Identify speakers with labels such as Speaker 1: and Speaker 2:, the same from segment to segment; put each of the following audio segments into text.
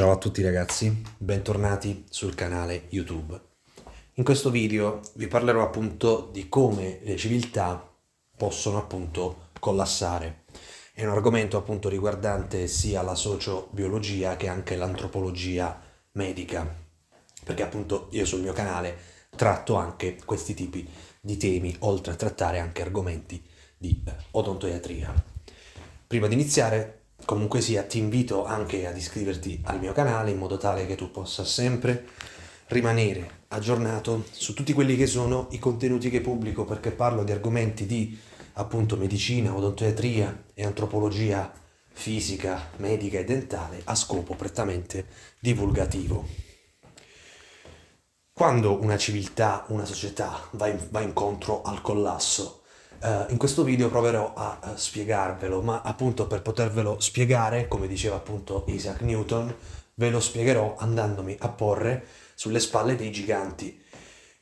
Speaker 1: Ciao a tutti ragazzi, bentornati sul canale YouTube. In questo video vi parlerò appunto di come le civiltà possono appunto collassare. È un argomento appunto riguardante sia la sociobiologia che anche l'antropologia medica, perché appunto io sul mio canale tratto anche questi tipi di temi, oltre a trattare anche argomenti di eh, odontoiatria. Prima di iniziare Comunque sia, ti invito anche ad iscriverti al mio canale in modo tale che tu possa sempre rimanere aggiornato su tutti quelli che sono i contenuti che pubblico perché parlo di argomenti di appunto medicina, odontoiatria e antropologia fisica, medica e dentale a scopo prettamente divulgativo. Quando una civiltà, una società va, in, va incontro al collasso Uh, in questo video proverò a, a eh, spiegarvelo, ma appunto per potervelo spiegare, come diceva appunto Isaac Newton, ve lo spiegherò andandomi a porre sulle spalle dei giganti,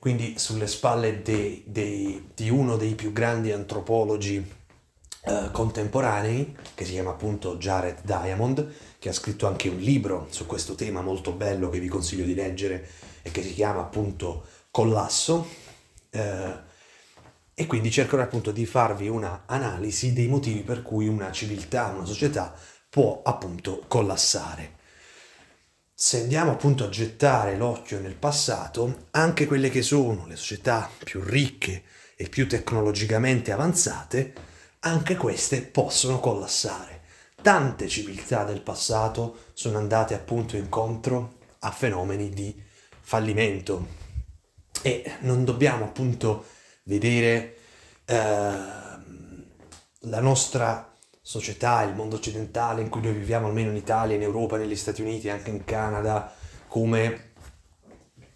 Speaker 1: quindi sulle spalle dei, dei, di uno dei più grandi antropologi uh, contemporanei, che si chiama appunto Jared Diamond, che ha scritto anche un libro su questo tema molto bello che vi consiglio di leggere e che si chiama appunto Collasso. Uh, e quindi cercherò appunto di farvi un'analisi dei motivi per cui una civiltà, una società può appunto collassare. Se andiamo appunto a gettare l'occhio nel passato, anche quelle che sono le società più ricche e più tecnologicamente avanzate, anche queste possono collassare. Tante civiltà del passato sono andate appunto incontro a fenomeni di fallimento e non dobbiamo appunto vedere eh, la nostra società, il mondo occidentale in cui noi viviamo, almeno in Italia, in Europa, negli Stati Uniti, anche in Canada, come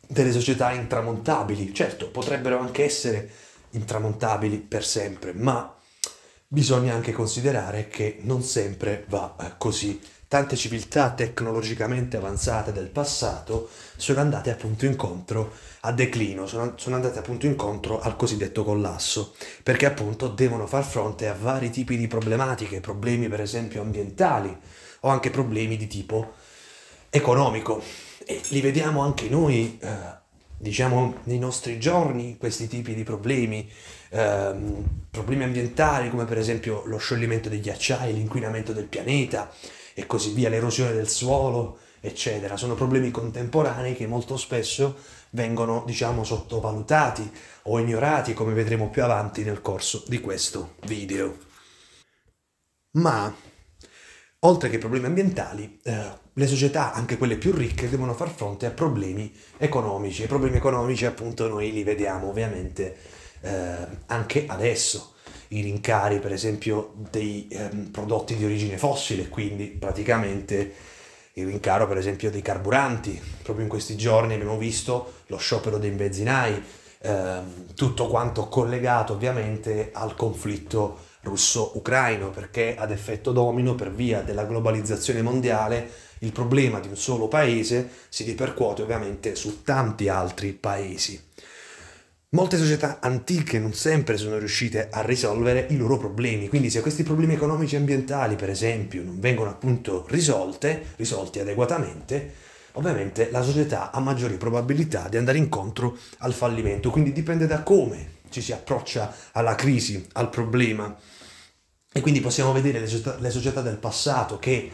Speaker 1: delle società intramontabili. Certo, potrebbero anche essere intramontabili per sempre, ma bisogna anche considerare che non sempre va eh, così tante civiltà tecnologicamente avanzate del passato sono andate appunto incontro a declino, sono, sono, andate appunto incontro al cosiddetto collasso, perché appunto devono far fronte a vari tipi di problematiche, problemi per esempio ambientali o anche problemi di tipo economico. E li vediamo anche noi, eh, diciamo, nei nostri giorni, questi tipi di problemi, eh, problemi ambientali come per esempio lo scioglimento dei ghiacciai, l'inquinamento del pianeta, e così via, l'erosione del suolo, eccetera. Sono problemi contemporanei che molto spesso vengono, diciamo, sottovalutati o ignorati, come vedremo più avanti nel corso di questo video. Ma, oltre che problemi ambientali, eh, le società, anche quelle più ricche, devono far fronte a problemi economici. I problemi economici, appunto, noi li vediamo ovviamente eh, anche adesso i rincari per esempio dei ehm, prodotti di origine fossile, quindi praticamente il rincaro per esempio dei carburanti. Proprio in questi giorni abbiamo visto lo sciopero dei benzinai, ehm, tutto quanto collegato ovviamente al conflitto russo-ucraino, perché ad effetto domino per via della globalizzazione mondiale il problema di un solo paese si ripercuote ovviamente su tanti altri paesi. Molte società antiche non sempre sono riuscite a risolvere i loro problemi, quindi se questi problemi economici e ambientali, per esempio, non vengono appunto risolte, risolti adeguatamente, ovviamente la società ha maggiori probabilità di andare incontro al fallimento, quindi dipende da come ci si approccia alla crisi, al problema. E quindi possiamo vedere le società, le società del passato che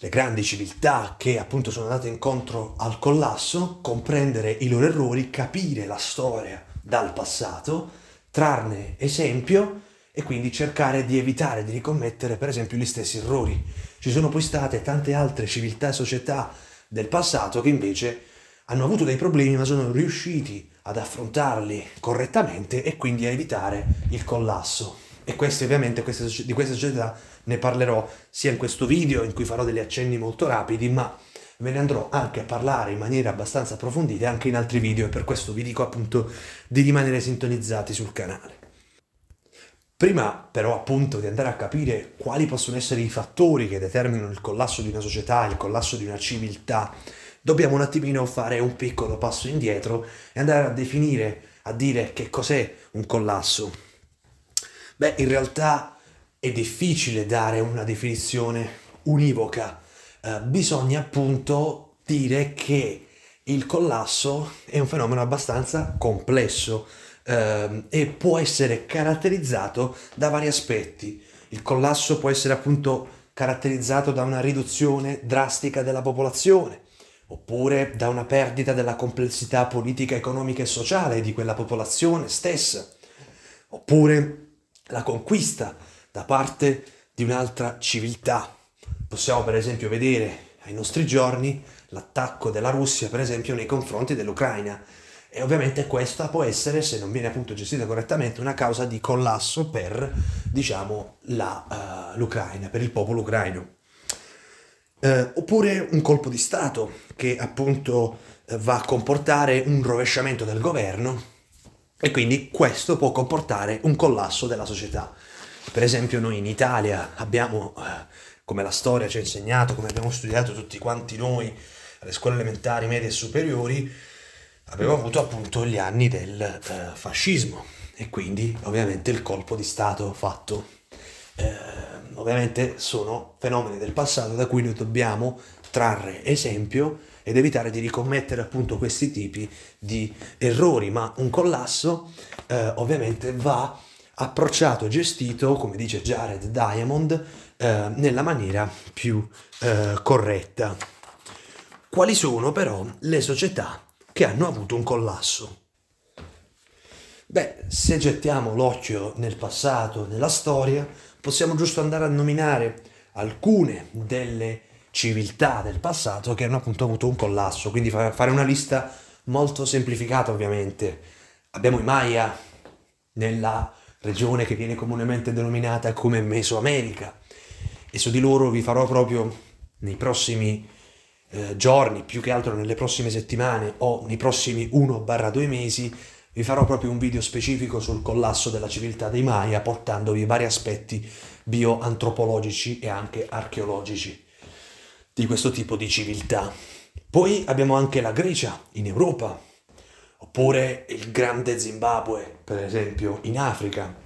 Speaker 1: le grandi civiltà che appunto sono andate incontro al collasso, comprendere i loro errori, capire la storia dal passato, trarne esempio e quindi cercare di evitare di ricommettere per esempio gli stessi errori. Ci sono poi state tante altre civiltà e società del passato che invece hanno avuto dei problemi ma sono riusciti ad affrontarli correttamente e quindi a evitare il collasso. E queste ovviamente queste, di queste società ne parlerò sia in questo video in cui farò degli accenni molto rapidi, ma ve ne andrò anche a parlare in maniera abbastanza approfondita anche in altri video e per questo vi dico appunto di rimanere sintonizzati sul canale. Prima però appunto di andare a capire quali possono essere i fattori che determinano il collasso di una società, il collasso di una civiltà, dobbiamo un attimino fare un piccolo passo indietro e andare a definire, a dire che cos'è un collasso. Beh, in realtà è difficile dare una definizione univoca eh, bisogna appunto dire che il collasso è un fenomeno abbastanza complesso eh, e può essere caratterizzato da vari aspetti. Il collasso può essere appunto caratterizzato da una riduzione drastica della popolazione, oppure da una perdita della complessità politica, economica e sociale di quella popolazione stessa, oppure la conquista da parte di un'altra civiltà Possiamo per esempio vedere ai nostri giorni l'attacco della Russia per esempio nei confronti dell'Ucraina e ovviamente questa può essere, se non viene appunto gestita correttamente, una causa di collasso per diciamo, la, uh, l'Ucraina, per il popolo ucraino. Uh, oppure un colpo di Stato che appunto uh, va a comportare un rovesciamento del governo e quindi questo può comportare un collasso della società. Per esempio noi in Italia abbiamo come la storia ci ha insegnato, come abbiamo studiato tutti quanti noi alle scuole elementari, medie e superiori, abbiamo avuto appunto gli anni del eh, fascismo e quindi ovviamente il colpo di Stato fatto. Eh, ovviamente sono fenomeni del passato da cui noi dobbiamo trarre esempio ed evitare di ricommettere appunto questi tipi di errori, ma un collasso eh, ovviamente va approcciato e gestito, come dice Jared Diamond, eh, nella maniera più eh, corretta. Quali sono però le società che hanno avuto un collasso? Beh, se gettiamo l'occhio nel passato, nella storia, possiamo giusto andare a nominare alcune delle civiltà del passato che hanno appunto avuto un collasso, quindi fare una lista molto semplificata ovviamente. Abbiamo i Maya nella regione che viene comunemente denominata come Mesoamerica, e su di loro vi farò proprio nei prossimi eh, giorni, più che altro nelle prossime settimane o nei prossimi 1-2 mesi, vi farò proprio un video specifico sul collasso della civiltà dei Maya, portandovi vari aspetti bioantropologici e anche archeologici di questo tipo di civiltà. Poi abbiamo anche la Grecia in Europa, oppure il grande Zimbabwe, per esempio, in Africa,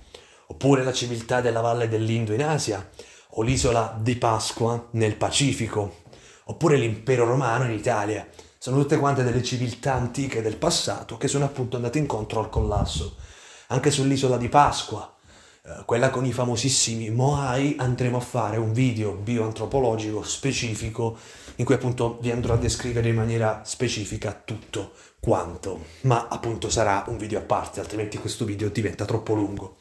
Speaker 1: oppure la civiltà della valle dell'Indo in Asia, o l'isola di Pasqua nel Pacifico, oppure l'impero romano in Italia. Sono tutte quante delle civiltà antiche del passato che sono appunto andate incontro al collasso. Anche sull'isola di Pasqua, eh, quella con i famosissimi Moai, andremo a fare un video bioantropologico specifico in cui appunto vi andrò a descrivere in maniera specifica tutto quanto, ma appunto sarà un video a parte, altrimenti questo video diventa troppo lungo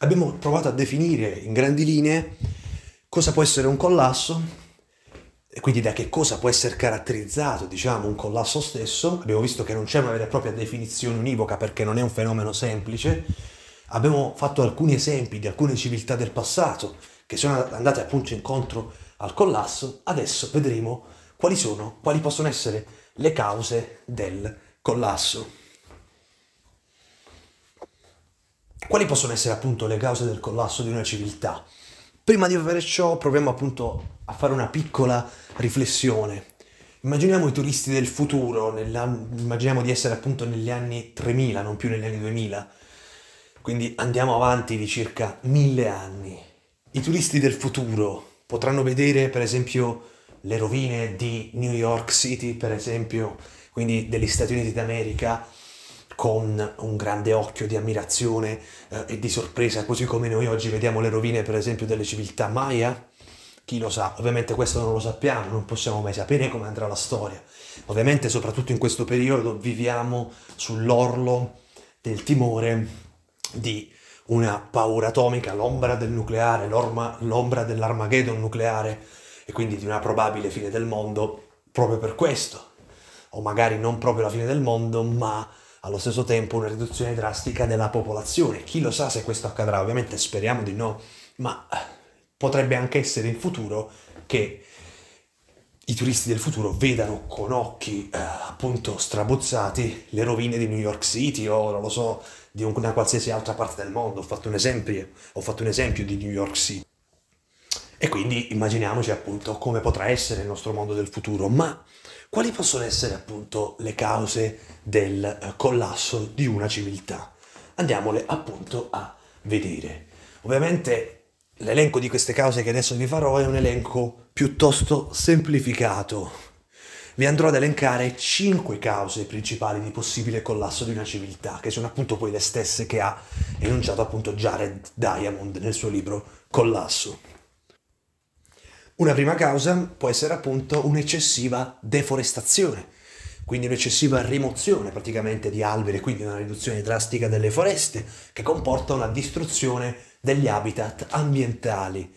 Speaker 1: abbiamo provato a definire in grandi linee cosa può essere un collasso e quindi da che cosa può essere caratterizzato diciamo, un collasso stesso. Abbiamo visto che non c'è una vera e propria definizione univoca perché non è un fenomeno semplice. Abbiamo fatto alcuni esempi di alcune civiltà del passato che sono andate appunto incontro al collasso. Adesso vedremo quali sono, quali possono essere le cause del collasso. Quali possono essere appunto le cause del collasso di una civiltà? Prima di fare ciò proviamo appunto a fare una piccola riflessione. Immaginiamo i turisti del futuro, immaginiamo di essere appunto negli anni 3000, non più negli anni 2000. Quindi andiamo avanti di circa mille anni. I turisti del futuro potranno vedere per esempio le rovine di New York City, per esempio, quindi degli Stati Uniti d'America, con un grande occhio di ammirazione eh, e di sorpresa, così come noi oggi vediamo le rovine, per esempio, delle civiltà maya? Chi lo sa? Ovviamente questo non lo sappiamo, non possiamo mai sapere come andrà la storia. Ovviamente, soprattutto in questo periodo, viviamo sull'orlo del timore di una paura atomica, l'ombra del nucleare, l'ombra dell'Armageddon nucleare e quindi di una probabile fine del mondo proprio per questo. O magari non proprio la fine del mondo, ma allo stesso tempo una riduzione drastica della popolazione. Chi lo sa se questo accadrà, ovviamente speriamo di no, ma eh, potrebbe anche essere in futuro che i turisti del futuro vedano con occhi eh, appunto strabuzzati le rovine di New York City o non lo so di una qualsiasi altra parte del mondo. Ho fatto un esempio, ho fatto un esempio di New York City. E quindi immaginiamoci appunto come potrà essere il nostro mondo del futuro, ma quali possono essere appunto le cause del eh, collasso di una civiltà? Andiamole appunto a vedere. Ovviamente l'elenco di queste cause che adesso vi farò è un elenco piuttosto semplificato. Vi andrò ad elencare cinque cause principali di possibile collasso di una civiltà, che sono appunto poi le stesse che ha enunciato appunto Jared Diamond nel suo libro Collasso. Una prima causa può essere appunto un'eccessiva deforestazione, quindi un'eccessiva rimozione praticamente di alberi, quindi una riduzione drastica delle foreste, che comporta una distruzione degli habitat ambientali.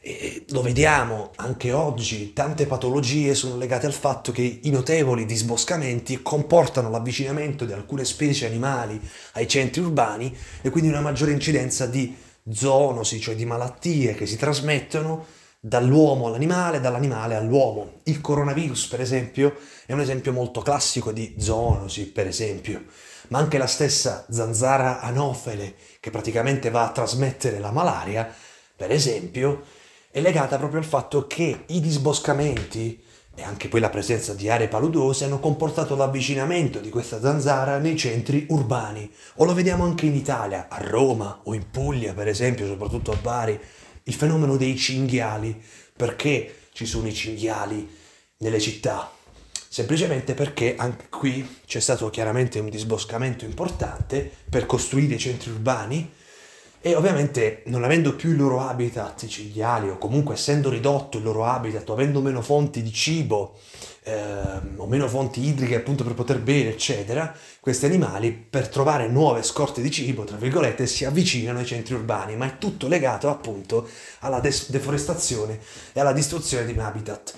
Speaker 1: E lo vediamo anche oggi, tante patologie sono legate al fatto che i notevoli disboscamenti comportano l'avvicinamento di alcune specie animali ai centri urbani e quindi una maggiore incidenza di zoonosi, cioè di malattie che si trasmettono dall'uomo all'animale, dall'animale all'uomo. Il coronavirus, per esempio, è un esempio molto classico di zoonosi, per esempio, ma anche la stessa zanzara anofele, che praticamente va a trasmettere la malaria, per esempio, è legata proprio al fatto che i disboscamenti e anche poi la presenza di aree paludose hanno comportato l'avvicinamento di questa zanzara nei centri urbani. O lo vediamo anche in Italia, a Roma o in Puglia, per esempio, soprattutto a Bari il fenomeno dei cinghiali. Perché ci sono i cinghiali nelle città? Semplicemente perché anche qui c'è stato chiaramente un disboscamento importante per costruire i centri urbani e ovviamente non avendo più il loro habitat i cinghiali o comunque essendo ridotto il loro habitat, o avendo meno fonti di cibo, eh, o meno fonti idriche appunto per poter bere, eccetera, questi animali per trovare nuove scorte di cibo, tra virgolette, si avvicinano ai centri urbani, ma è tutto legato appunto alla de- deforestazione e alla distruzione di un habitat.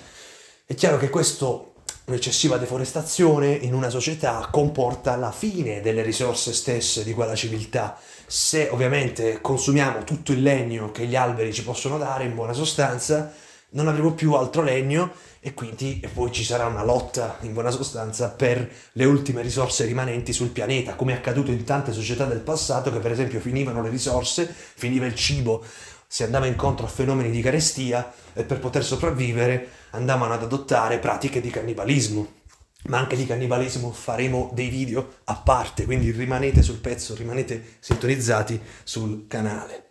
Speaker 1: È chiaro che questo un'eccessiva deforestazione in una società comporta la fine delle risorse stesse di quella civiltà. Se ovviamente consumiamo tutto il legno che gli alberi ci possono dare in buona sostanza, non avremo più altro legno e quindi e poi ci sarà una lotta in buona sostanza per le ultime risorse rimanenti sul pianeta, come è accaduto in tante società del passato che per esempio finivano le risorse, finiva il cibo, si andava incontro a fenomeni di carestia e per poter sopravvivere andavano ad adottare pratiche di cannibalismo. Ma anche di cannibalismo faremo dei video a parte, quindi rimanete sul pezzo, rimanete sintonizzati sul canale.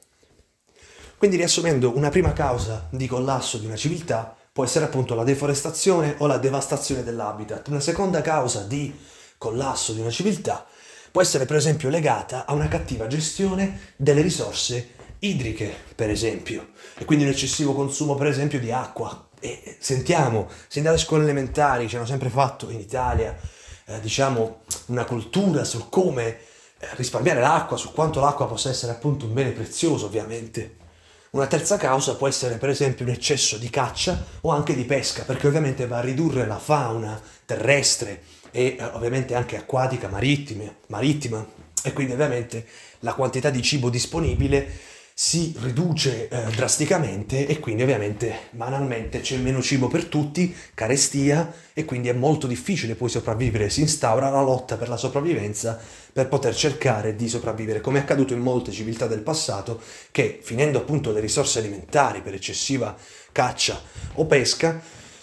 Speaker 1: Quindi riassumendo, una prima causa di collasso di una civiltà può essere appunto la deforestazione o la devastazione dell'habitat. Una seconda causa di collasso di una civiltà può essere per esempio legata a una cattiva gestione delle risorse idriche, per esempio, e quindi un eccessivo consumo per esempio di acqua. E eh, sentiamo, se dalle scuole elementari, ci hanno sempre fatto in Italia, eh, diciamo, una cultura su come eh, risparmiare l'acqua, su quanto l'acqua possa essere appunto un bene prezioso, ovviamente, una terza causa può essere per esempio un eccesso di caccia o anche di pesca, perché ovviamente va a ridurre la fauna terrestre e eh, ovviamente anche acquatica, marittima, marittima e quindi ovviamente la quantità di cibo disponibile si riduce eh, drasticamente e quindi ovviamente banalmente c'è meno cibo per tutti, carestia e quindi è molto difficile poi sopravvivere, si instaura la lotta per la sopravvivenza per poter cercare di sopravvivere, come è accaduto in molte civiltà del passato che finendo appunto le risorse alimentari per eccessiva caccia o pesca,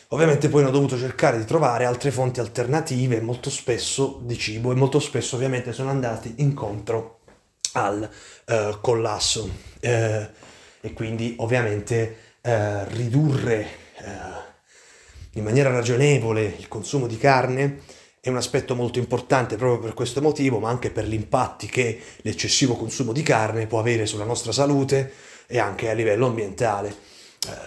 Speaker 1: ovviamente poi hanno dovuto cercare di trovare altre fonti alternative molto spesso di cibo e molto spesso ovviamente sono andati incontro al eh, collasso eh, e quindi ovviamente eh, ridurre eh, in maniera ragionevole il consumo di carne è un aspetto molto importante proprio per questo motivo, ma anche per gli impatti che l'eccessivo consumo di carne può avere sulla nostra salute e anche a livello ambientale. Eh,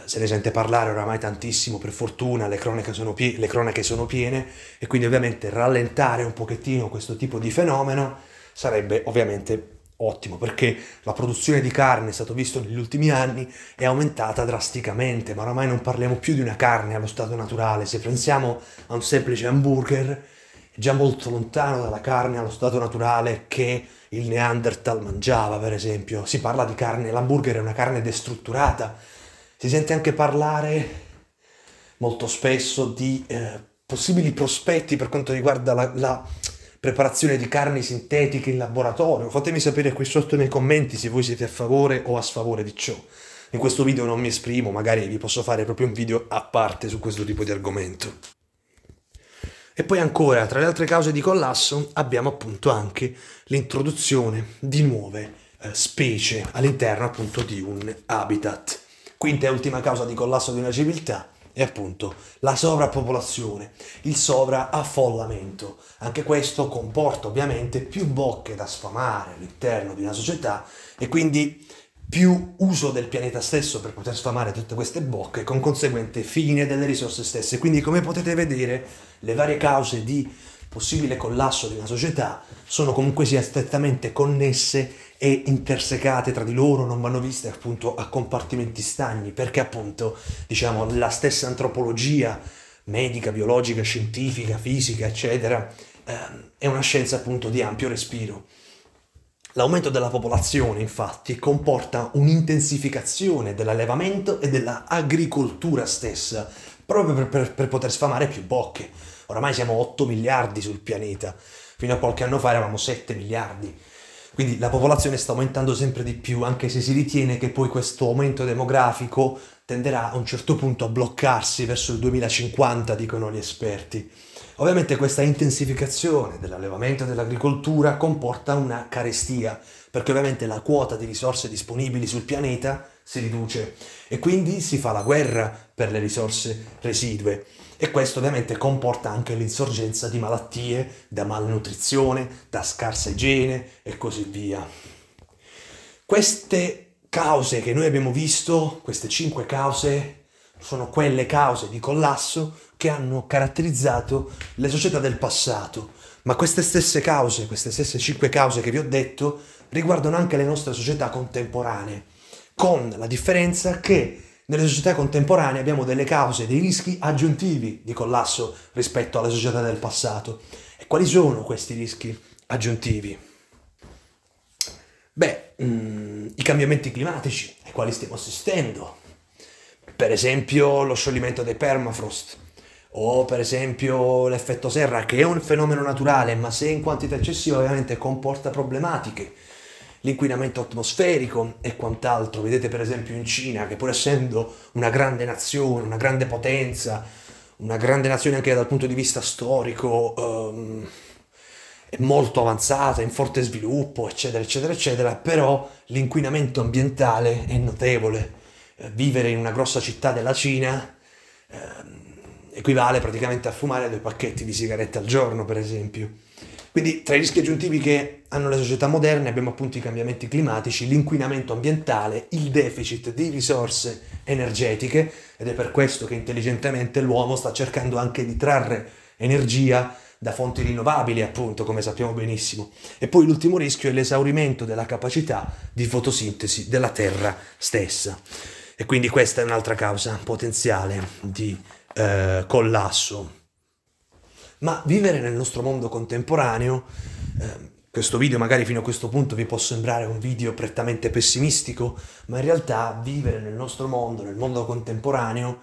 Speaker 1: se ne sente parlare oramai tantissimo, per fortuna le cronache, sono, pie le cronache sono piene e quindi ovviamente rallentare un pochettino questo tipo di fenomeno sarebbe ovviamente ottimo perché la produzione di carne, è stato visto negli ultimi anni, è aumentata drasticamente, ma oramai non parliamo più di una carne allo stato naturale, se pensiamo a un semplice hamburger è già molto lontano dalla carne allo stato naturale che il Neanderthal mangiava, per esempio, si parla di carne, l'hamburger è una carne destrutturata, si sente anche parlare molto spesso di eh, possibili prospetti per quanto riguarda la, la preparazione di carni sintetiche in laboratorio. Fatemi sapere qui sotto nei commenti se voi siete a favore o a sfavore di ciò. In questo video non mi esprimo, magari vi posso fare proprio un video a parte su questo tipo di argomento. E poi ancora, tra le altre cause di collasso, abbiamo appunto anche l'introduzione di nuove eh, specie all'interno appunto di un habitat. Quinta e ultima causa di collasso di una civiltà, è appunto la sovrappopolazione, il sovraaffollamento. Anche questo comporta ovviamente più bocche da sfamare all'interno di una società e quindi più uso del pianeta stesso per poter sfamare tutte queste bocche con conseguente fine delle risorse stesse. Quindi come potete vedere le varie cause di possibile collasso di una società sono comunque sia strettamente connesse e intersecate tra di loro non vanno viste appunto a compartimenti stagni, perché appunto diciamo la stessa antropologia medica, biologica, scientifica, fisica, eccetera, ehm, è una scienza appunto di ampio respiro. L'aumento della popolazione, infatti, comporta un'intensificazione dell'allevamento e dell'agricoltura stessa, proprio per, per, per, poter sfamare più bocche. Oramai siamo 8 miliardi sul pianeta, fino a qualche anno fa eravamo 7 miliardi. Quindi la popolazione sta aumentando sempre di più, anche se si ritiene che poi questo aumento demografico tenderà a un certo punto a bloccarsi verso il 2050, dicono gli esperti. Ovviamente questa intensificazione dell'allevamento e dell'agricoltura comporta una carestia, perché ovviamente la quota di risorse disponibili sul pianeta si riduce e quindi si fa la guerra, per le risorse residue e questo ovviamente comporta anche l'insorgenza di malattie da malnutrizione, da scarsa igiene e così via. Queste cause che noi abbiamo visto, queste cinque cause, sono quelle cause di collasso che hanno caratterizzato le società del passato, ma queste stesse cause, queste stesse cinque cause che vi ho detto, riguardano anche le nostre società contemporanee, con la differenza che nelle società contemporanee abbiamo delle cause, dei rischi aggiuntivi di collasso rispetto alle società del passato. E quali sono questi rischi aggiuntivi? Beh, mh, mm, i cambiamenti climatici ai quali stiamo assistendo, per esempio lo scioglimento dei permafrost, o per esempio l'effetto serra, che è un fenomeno naturale, ma se in quantità eccessiva ovviamente comporta problematiche l'inquinamento atmosferico e quant'altro. Vedete per esempio in Cina, che pur essendo una grande nazione, una grande potenza, una grande nazione anche dal punto di vista storico, um, è molto avanzata, in forte sviluppo, eccetera, eccetera, eccetera, però l'inquinamento ambientale è notevole. Eh, vivere in una grossa città della Cina... Eh, equivale praticamente a fumare due pacchetti di sigarette al giorno, per esempio. Quindi tra i rischi aggiuntivi che hanno le società moderne abbiamo appunto i cambiamenti climatici, l'inquinamento ambientale, il deficit di risorse energetiche ed è per questo che intelligentemente l'uomo sta cercando anche di trarre energia da fonti rinnovabili, appunto, come sappiamo benissimo. E poi l'ultimo rischio è l'esaurimento della capacità di fotosintesi della Terra stessa. E quindi questa è un'altra causa potenziale di eh, collasso ma vivere nel nostro mondo contemporaneo, eh, questo video magari fino a questo punto vi può sembrare un video prettamente pessimistico, ma in realtà vivere nel nostro mondo, nel mondo contemporaneo,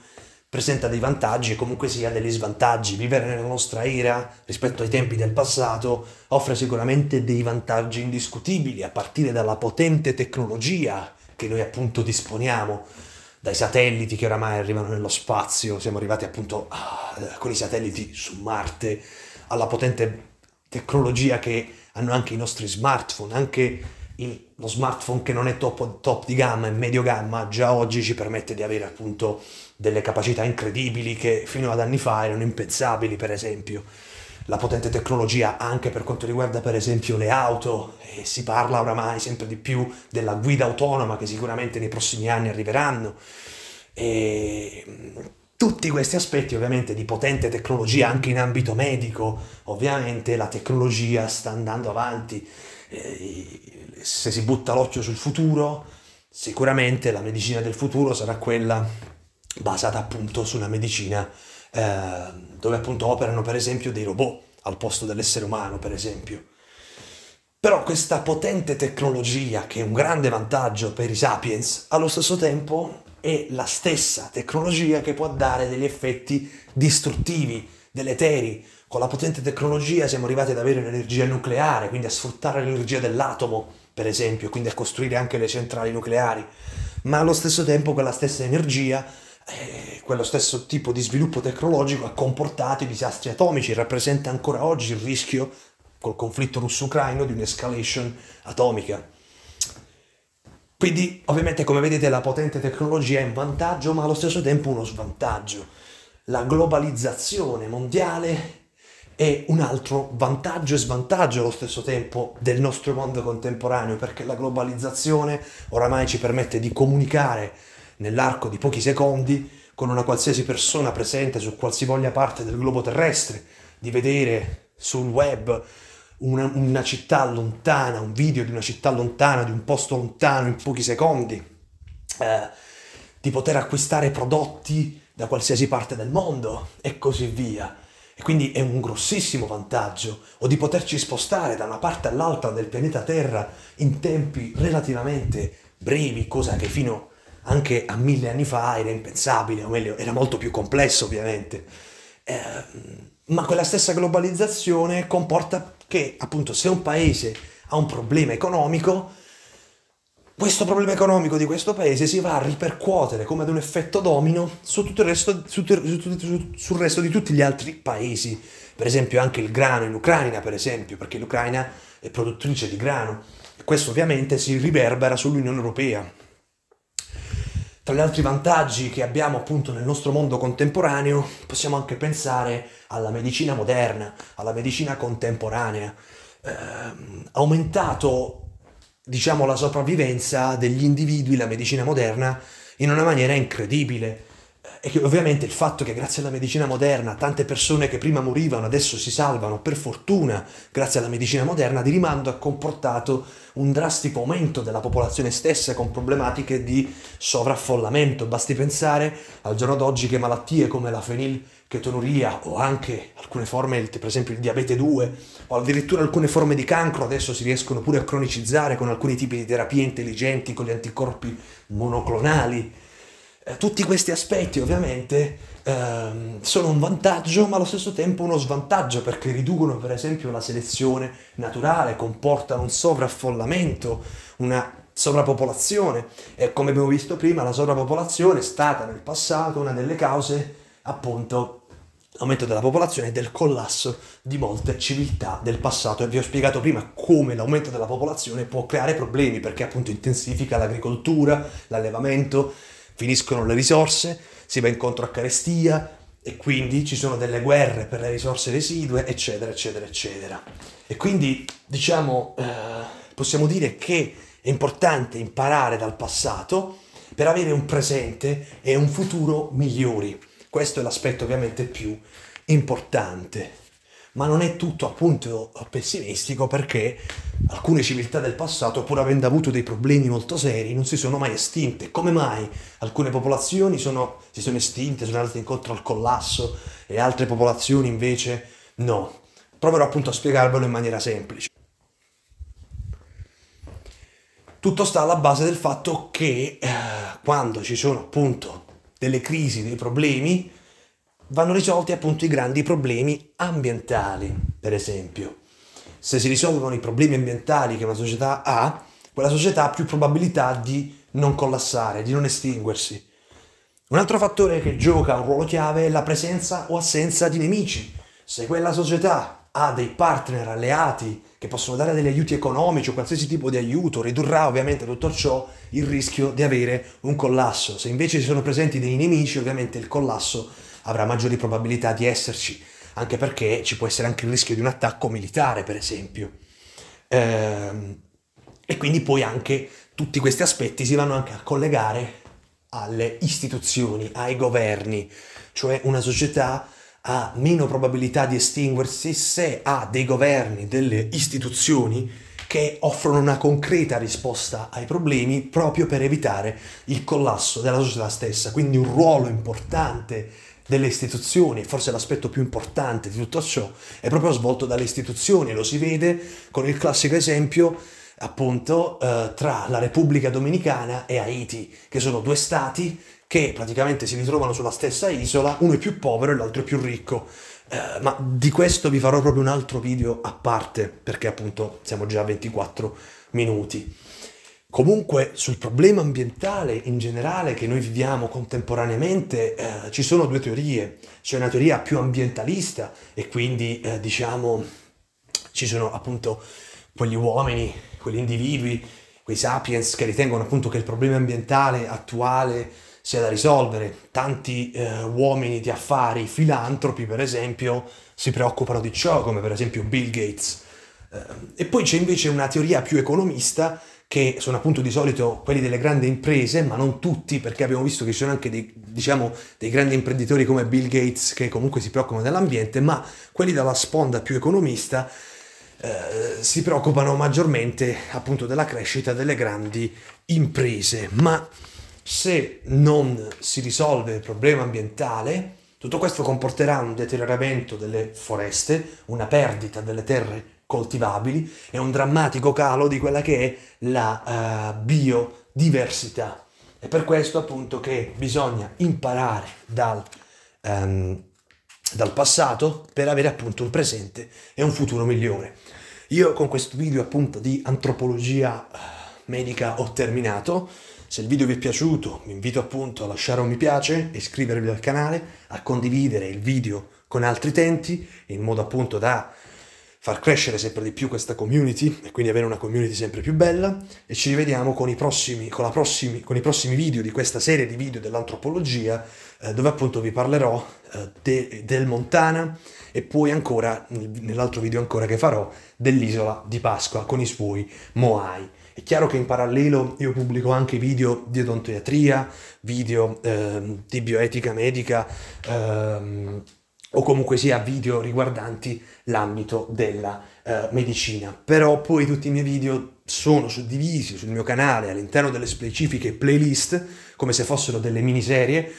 Speaker 1: presenta dei vantaggi e comunque sia degli svantaggi. Vivere nella nostra era rispetto ai tempi del passato offre sicuramente dei vantaggi indiscutibili, a partire dalla potente tecnologia che noi appunto disponiamo dai satelliti che oramai arrivano nello spazio, siamo arrivati appunto a, eh, con i satelliti su Marte, alla potente tecnologia che hanno anche i nostri smartphone, anche il, lo smartphone che non è top, top di gamma è medio gamma già oggi ci permette di avere appunto delle capacità incredibili che fino ad anni fa erano impensabili per esempio la potente tecnologia anche per quanto riguarda per esempio le auto e si parla oramai sempre di più della guida autonoma che sicuramente nei prossimi anni arriveranno e mm, tutti questi aspetti ovviamente di potente tecnologia anche in ambito medico, ovviamente la tecnologia sta andando avanti, se si butta l'occhio sul futuro, sicuramente la medicina del futuro sarà quella basata appunto su una medicina Ehm, dove appunto operano per esempio dei robot al posto dell'essere umano, per esempio. Però questa potente tecnologia, che è un grande vantaggio per i sapiens, allo stesso tempo è la stessa tecnologia che può dare degli effetti distruttivi, deleteri. Con la potente tecnologia siamo arrivati ad avere l'energia nucleare, quindi a sfruttare l'energia dell'atomo, per esempio, quindi a costruire anche le centrali nucleari. Ma allo stesso tempo quella stessa energia eh, quello stesso tipo di sviluppo tecnologico ha comportato i disastri atomici, rappresenta ancora oggi il rischio, col conflitto russo-ucraino, di un'escalation atomica. Quindi, ovviamente, come vedete, la potente tecnologia è un vantaggio, ma allo stesso tempo uno svantaggio. La globalizzazione mondiale è un altro vantaggio e svantaggio allo stesso tempo del nostro mondo contemporaneo, perché la globalizzazione oramai ci permette di comunicare nell'arco di pochi secondi con una qualsiasi persona presente su qualsivoglia parte del globo terrestre, di vedere sul web una, una città lontana, un video di una città lontana, di un posto lontano in pochi secondi, eh, di poter acquistare prodotti da qualsiasi parte del mondo e così via. E quindi è un grossissimo vantaggio, o di poterci spostare da una parte all'altra del pianeta Terra in tempi relativamente brevi, cosa che fino anche a mille anni fa era impensabile, o meglio, era molto più complesso ovviamente. Eh, ma quella stessa globalizzazione comporta che appunto se un paese ha un problema economico, questo problema economico di questo paese si va a ripercuotere come ad un effetto domino su tutto il resto, su, su, su, sul resto di tutti gli altri paesi, per esempio anche il grano in Ucraina, per esempio, perché l'Ucraina è produttrice di grano e questo ovviamente si riverbera sull'Unione Europea. Tra gli altri vantaggi che abbiamo appunto nel nostro mondo contemporaneo possiamo anche pensare alla medicina moderna, alla medicina contemporanea. Eh, aumentato diciamo la sopravvivenza degli individui, la medicina moderna, in una maniera incredibile e che ovviamente il fatto che grazie alla medicina moderna tante persone che prima morivano adesso si salvano, per fortuna, grazie alla medicina moderna, di rimando ha comportato un drastico aumento della popolazione stessa con problematiche di sovraffollamento. Basti pensare al giorno d'oggi che malattie come la fenilchetonuria o anche alcune forme, per esempio il diabete 2 o addirittura alcune forme di cancro adesso si riescono pure a cronicizzare con alcuni tipi di terapie intelligenti, con gli anticorpi monoclonali eh, tutti questi aspetti ovviamente ehm, sono un vantaggio ma allo stesso tempo uno svantaggio perché riducono per esempio la selezione naturale, comportano un sovraffollamento, una sovrappopolazione e come abbiamo visto prima la sovrappopolazione è stata nel passato una delle cause appunto aumento della popolazione e del collasso di molte civiltà del passato e vi ho spiegato prima come l'aumento della popolazione può creare problemi perché appunto intensifica l'agricoltura, l'allevamento, finiscono le risorse, si va incontro a carestia e quindi ci sono delle guerre per le risorse residue, eccetera, eccetera, eccetera. E quindi diciamo, eh, possiamo dire che è importante imparare dal passato per avere un presente e un futuro migliori. Questo è l'aspetto ovviamente più importante ma non è tutto appunto pessimistico perché alcune civiltà del passato, pur avendo avuto dei problemi molto seri, non si sono mai estinte. Come mai alcune popolazioni sono, si sono estinte, sono andate incontro al collasso e altre popolazioni invece no? Proverò appunto a spiegarvelo in maniera semplice. Tutto sta alla base del fatto che eh, quando ci sono appunto delle crisi, dei problemi, vanno risolti appunto i grandi problemi ambientali, per esempio. Se si risolvono i problemi ambientali che una società ha, quella società ha più probabilità di non collassare, di non estinguersi. Un altro fattore che gioca un ruolo chiave è la presenza o assenza di nemici. Se quella società ha dei partner alleati che possono dare degli aiuti economici o qualsiasi tipo di aiuto, ridurrà ovviamente tutto ciò il rischio di avere un collasso. Se invece ci sono presenti dei nemici, ovviamente il collasso avrà maggiori probabilità di esserci, anche perché ci può essere anche il rischio di un attacco militare, per esempio. Ehm, e quindi poi anche tutti questi aspetti si vanno anche a collegare alle istituzioni, ai governi, cioè una società ha meno probabilità di estinguersi se ha dei governi, delle istituzioni che offrono una concreta risposta ai problemi proprio per evitare il collasso della società stessa, quindi un ruolo importante delle istituzioni, forse l'aspetto più importante di tutto ciò, è proprio svolto dalle istituzioni, lo si vede con il classico esempio appunto eh, tra la Repubblica Dominicana e Haiti, che sono due stati che praticamente si ritrovano sulla stessa isola, uno è più povero e l'altro è più ricco. Eh, ma di questo vi farò proprio un altro video a parte, perché appunto siamo già a 24 minuti. Comunque sul problema ambientale in generale che noi viviamo contemporaneamente eh, ci sono due teorie, c'è una teoria più ambientalista e quindi eh, diciamo ci sono appunto quegli uomini, quegli individui, quei sapiens che ritengono appunto che il problema ambientale attuale sia da risolvere. Tanti eh, uomini di affari, filantropi per esempio, si preoccupano di ciò, come per esempio Bill Gates. Eh, e poi c'è invece una teoria più economista che sono appunto di solito quelli delle grandi imprese, ma non tutti, perché abbiamo visto che ci sono anche dei, diciamo, dei grandi imprenditori come Bill Gates che comunque si preoccupano dell'ambiente, ma quelli dalla sponda più economista eh, si preoccupano maggiormente appunto della crescita delle grandi imprese. Ma se non si risolve il problema ambientale, tutto questo comporterà un deterioramento delle foreste, una perdita delle terre coltivabili e un drammatico calo di quella che è la uh, biodiversità. È per questo appunto che bisogna imparare dal, um, dal passato per avere appunto un presente e un futuro migliore. Io con questo video appunto di antropologia eh, medica ho terminato. Se il video vi è piaciuto vi invito appunto a lasciare un mi piace, iscrivervi al canale, a condividere il video con altri utenti in modo appunto da far crescere sempre di più questa community e quindi avere una community sempre più bella e ci rivediamo con i prossimi, con prossimi, con i prossimi video di questa serie di video dell'antropologia eh, dove appunto vi parlerò eh, de, del Montana e poi ancora, nell'altro video ancora che farò, dell'isola di Pasqua con i suoi Moai. È chiaro che in parallelo io pubblico anche video di odontoiatria, video eh, di bioetica medica, ehm, o comunque sia video riguardanti l'ambito della eh, medicina. Però poi tutti i miei video sono suddivisi sul mio canale all'interno delle specifiche playlist, come se fossero delle miniserie,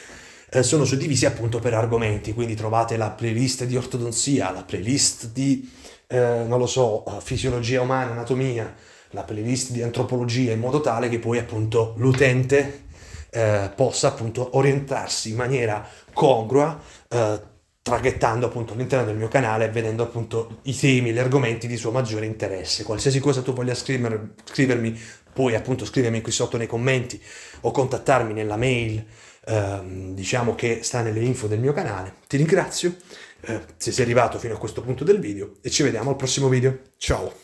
Speaker 1: eh, sono suddivisi appunto per argomenti, quindi trovate la playlist di ortodonzia, la playlist di, eh, non lo so, eh, fisiologia umana, anatomia, la playlist di antropologia, in modo tale che poi appunto l'utente eh, possa appunto orientarsi in maniera congrua eh, traghettando appunto all'interno del mio canale vedendo appunto i temi, gli argomenti di suo maggiore interesse. Qualsiasi cosa tu voglia scriver, scrivermi, puoi appunto scrivermi qui sotto nei commenti o contattarmi nella mail, ehm, diciamo che sta nelle info del mio canale. Ti ringrazio eh, se sei arrivato fino a questo punto del video e ci vediamo al prossimo video. Ciao!